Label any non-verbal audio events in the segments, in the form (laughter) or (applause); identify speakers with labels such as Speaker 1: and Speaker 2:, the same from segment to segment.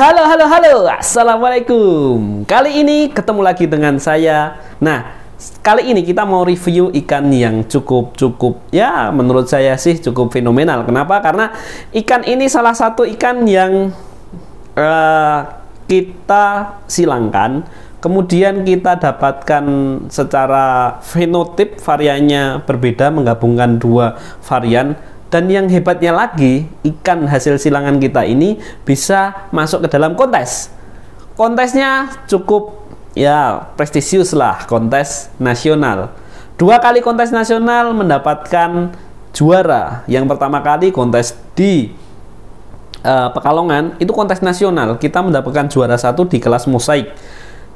Speaker 1: Halo, halo, halo. Assalamualaikum. Kali ini ketemu lagi dengan saya. Nah, kali ini kita mau review ikan yang cukup cukup ya menurut saya sih cukup fenomenal. Kenapa? Karena ikan ini salah satu ikan yang uh, kita silangkan, kemudian kita dapatkan secara fenotip variannya berbeda menggabungkan dua varian dan yang hebatnya lagi, ikan hasil silangan kita ini bisa masuk ke dalam kontes. Kontesnya cukup ya prestisius lah, kontes nasional. Dua kali kontes nasional mendapatkan juara. Yang pertama kali kontes di uh, Pekalongan itu kontes nasional. Kita mendapatkan juara satu di kelas mosaik.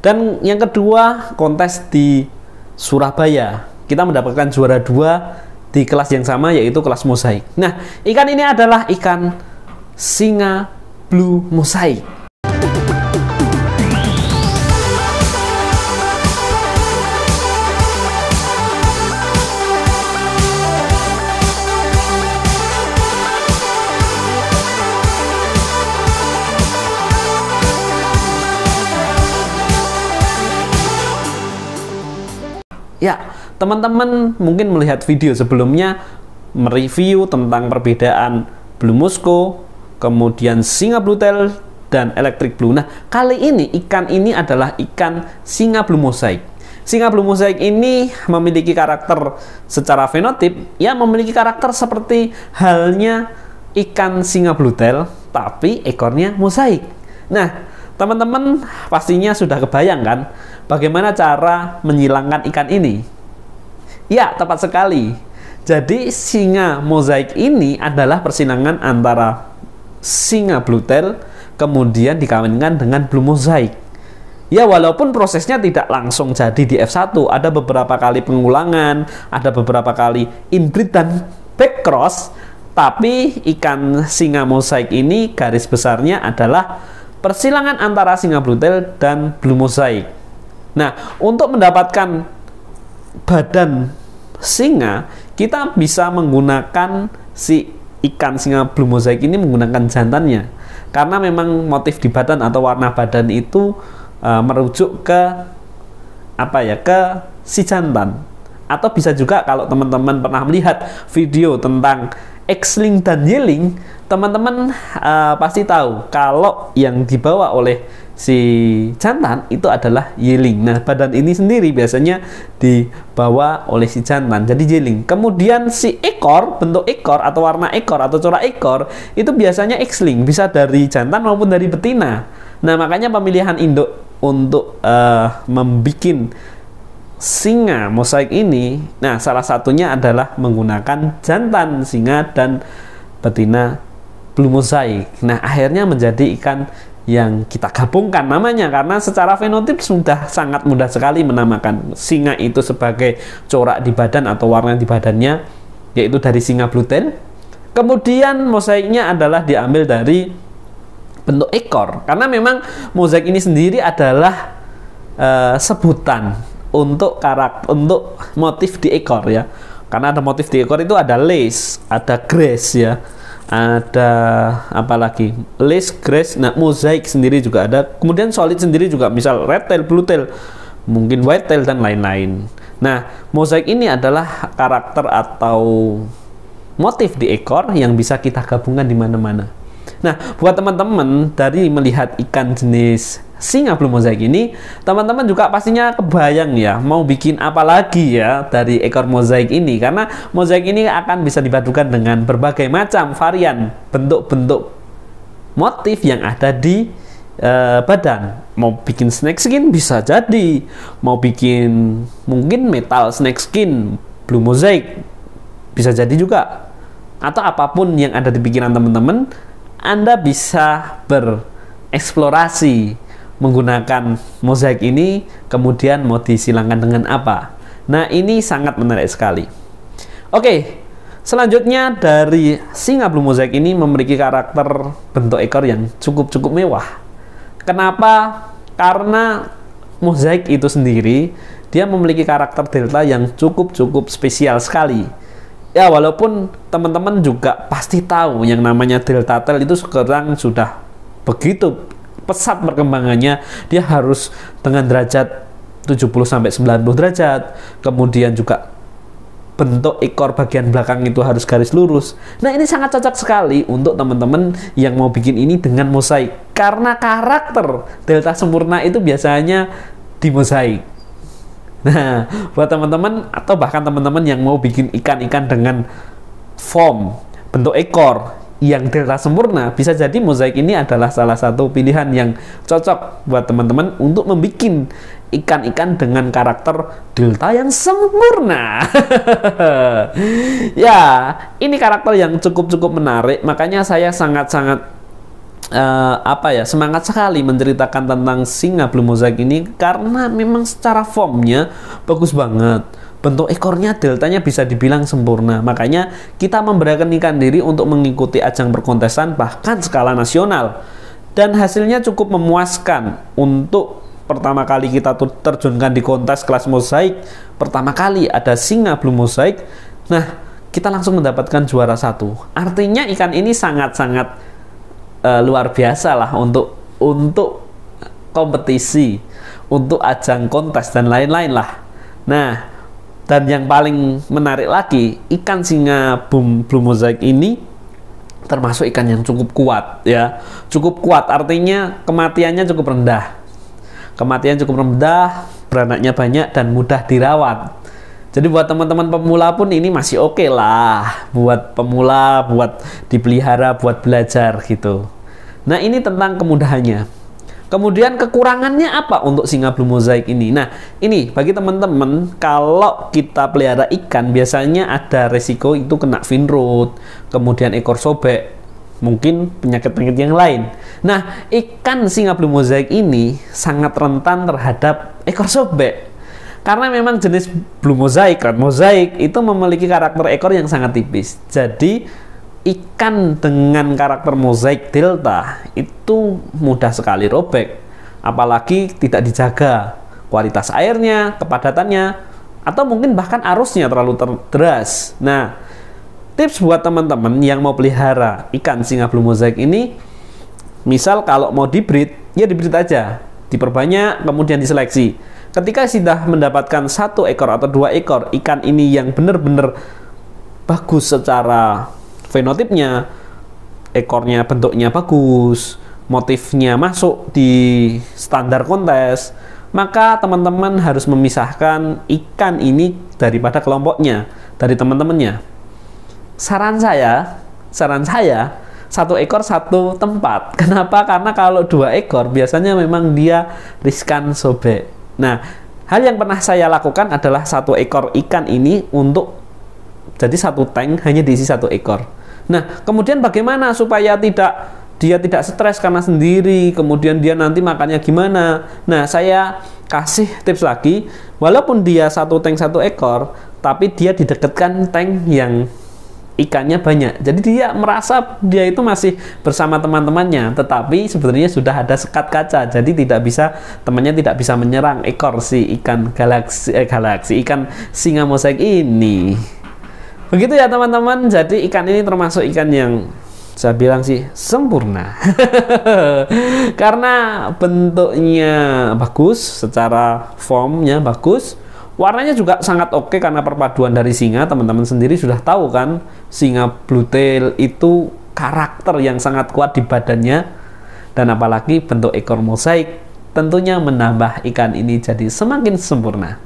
Speaker 1: Dan yang kedua kontes di Surabaya. Kita mendapatkan juara dua di kelas yang sama yaitu kelas mosaik. Nah, ikan ini adalah ikan singa blue mosaik. Ya, teman-teman mungkin melihat video sebelumnya mereview tentang perbedaan Blue Musco, kemudian Singa tail dan Electric Blue. Nah, kali ini ikan ini adalah ikan Singa Blue Mosaic. Singa Blue Mosaic ini memiliki karakter secara fenotip, ya memiliki karakter seperti halnya ikan singa tail tapi ekornya mosaik. Nah, Teman-teman pastinya sudah kebayang kan bagaimana cara menyilangkan ikan ini? Ya, tepat sekali. Jadi singa mozaik ini adalah persilangan antara singa bluetail kemudian dikawinkan dengan blue mozaik. Ya walaupun prosesnya tidak langsung jadi di F1, ada beberapa kali pengulangan, ada beberapa kali inbreed dan backcross, tapi ikan singa mosaik ini garis besarnya adalah persilangan antara singa bluetail dan blue mosaic. Nah, untuk mendapatkan badan singa, kita bisa menggunakan si ikan singa blue mosaic ini menggunakan jantannya. Karena memang motif di badan atau warna badan itu e, merujuk ke apa ya ke si jantan atau bisa juga kalau teman-teman pernah melihat video tentang X-link dan Y-link, teman-teman uh, pasti tahu kalau yang dibawa oleh si jantan itu adalah Y-link. Nah, badan ini sendiri biasanya dibawa oleh si jantan. Jadi Y-link. Kemudian si ekor, bentuk ekor atau warna ekor atau corak ekor itu biasanya X-link, bisa dari jantan maupun dari betina. Nah, makanya pemilihan induk untuk uh, eh, membuat singa mosaik ini, nah salah satunya adalah menggunakan jantan singa dan betina blue mosaik. Nah akhirnya menjadi ikan yang kita gabungkan namanya karena secara fenotip sudah sangat mudah sekali menamakan singa itu sebagai corak di badan atau warna di badannya yaitu dari singa bluten kemudian mosaiknya adalah diambil dari bentuk ekor karena memang mosaik ini sendiri adalah uh, sebutan untuk karakter untuk motif di ekor ya karena ada motif di ekor itu ada lace ada grace ya ada apa lagi lace grace nah mozaik sendiri juga ada kemudian solid sendiri juga misal red tail blue tail mungkin white tail dan lain-lain nah mozaik ini adalah karakter atau motif di ekor yang bisa kita gabungkan di mana-mana Nah, buat teman-teman dari melihat ikan jenis singa blue mosaic ini, teman-teman juga pastinya kebayang ya, mau bikin apa lagi ya dari ekor mozaik ini, karena mozaik ini akan bisa dipadukan dengan berbagai macam varian bentuk-bentuk motif yang ada di uh, badan. Mau bikin snake skin bisa jadi, mau bikin mungkin metal snake skin blue mosaic bisa jadi juga, atau apapun yang ada di pikiran teman-teman anda bisa bereksplorasi menggunakan mozaik ini, kemudian mau disilangkan dengan apa. Nah, ini sangat menarik sekali. Oke, selanjutnya dari singa blue mozaik ini memiliki karakter bentuk ekor yang cukup-cukup mewah. Kenapa? Karena mozaik itu sendiri, dia memiliki karakter delta yang cukup-cukup spesial sekali ya walaupun teman-teman juga pasti tahu yang namanya delta tel itu sekarang sudah begitu pesat perkembangannya dia harus dengan derajat 70 sampai 90 derajat kemudian juga bentuk ekor bagian belakang itu harus garis lurus. Nah ini sangat cocok sekali untuk teman-teman yang mau bikin ini dengan mosaik karena karakter delta sempurna itu biasanya di mosaik. Nah, buat teman-teman atau bahkan teman-teman yang mau bikin ikan-ikan dengan form bentuk ekor yang delta sempurna, bisa jadi mozaik ini adalah salah satu pilihan yang cocok buat teman-teman untuk membuat ikan-ikan dengan karakter delta yang sempurna. (laughs) ya, ini karakter yang cukup-cukup menarik, makanya saya sangat-sangat uh, apa ya semangat sekali menceritakan tentang singa blue mosaic ini karena memang secara formnya bagus banget bentuk ekornya deltanya bisa dibilang sempurna makanya kita memberanikan diri untuk mengikuti ajang perkontesan bahkan skala nasional dan hasilnya cukup memuaskan untuk pertama kali kita terjunkan di kontes kelas mosaik pertama kali ada singa blue mosaik nah kita langsung mendapatkan juara satu artinya ikan ini sangat-sangat uh, luar biasa lah untuk untuk kompetisi, untuk ajang kontes dan lain-lain lah. Nah, dan yang paling menarik lagi, ikan singa boom blue mosaic ini termasuk ikan yang cukup kuat ya. Cukup kuat artinya kematiannya cukup rendah. Kematian cukup rendah, beranaknya banyak dan mudah dirawat. Jadi buat teman-teman pemula pun ini masih oke okay lah buat pemula, buat dipelihara, buat belajar gitu. Nah, ini tentang kemudahannya. Kemudian kekurangannya apa untuk singa blue mozaik ini? Nah, ini bagi teman-teman kalau kita pelihara ikan biasanya ada resiko itu kena fin rot, kemudian ekor sobek, mungkin penyakit-penyakit yang lain. Nah, ikan singa blue mozaik ini sangat rentan terhadap ekor sobek. Karena memang jenis blue mosaic, red mosaic itu memiliki karakter ekor yang sangat tipis. Jadi ikan dengan karakter mosaik delta itu mudah sekali robek, apalagi tidak dijaga kualitas airnya, kepadatannya, atau mungkin bahkan arusnya terlalu terderas. Nah, tips buat teman-teman yang mau pelihara ikan singa blue mosaic ini, misal kalau mau dibreed, ya dibreed aja, diperbanyak, kemudian diseleksi Ketika sudah mendapatkan satu ekor atau dua ekor ikan ini yang benar-benar bagus secara fenotipnya, ekornya bentuknya bagus, motifnya masuk di standar kontes, maka teman-teman harus memisahkan ikan ini daripada kelompoknya, dari teman-temannya. Saran saya, saran saya, satu ekor satu tempat. (laughs) Kenapa? Karena kalau dua ekor biasanya memang dia riskan sobek. Nah, hal yang pernah saya lakukan adalah satu ekor ikan ini untuk jadi satu tank hanya diisi satu ekor. Nah, kemudian bagaimana supaya tidak dia tidak stres karena sendiri, kemudian dia nanti makannya gimana? Nah, saya kasih tips lagi, walaupun dia satu tank satu ekor, tapi dia didekatkan tank yang ikannya banyak. Jadi dia merasa dia itu masih bersama teman-temannya, tetapi sebenarnya sudah ada sekat kaca. Jadi tidak bisa temannya tidak bisa menyerang ekor si ikan galaksi eh, galaksi ikan singa mosaik ini. Begitu ya teman-teman. Jadi ikan ini termasuk ikan yang saya bilang sih sempurna (laughs) karena bentuknya bagus secara formnya bagus Warnanya juga sangat oke okay karena perpaduan dari singa. Teman-teman sendiri sudah tahu kan, singa blue tail itu karakter yang sangat kuat di badannya dan apalagi bentuk ekor mosaik tentunya menambah ikan ini jadi semakin sempurna.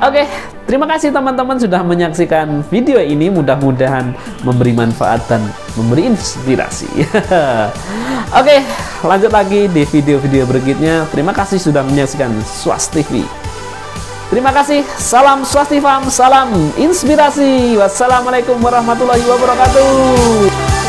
Speaker 1: Oke, okay, terima kasih teman-teman sudah menyaksikan video ini. Mudah-mudahan memberi manfaat dan memberi inspirasi. (laughs) Oke, okay, lanjut lagi di video-video berikutnya. Terima kasih sudah menyaksikan Swasti TV. Terima kasih. Salam Swastifam, salam inspirasi. Wassalamualaikum warahmatullahi wabarakatuh.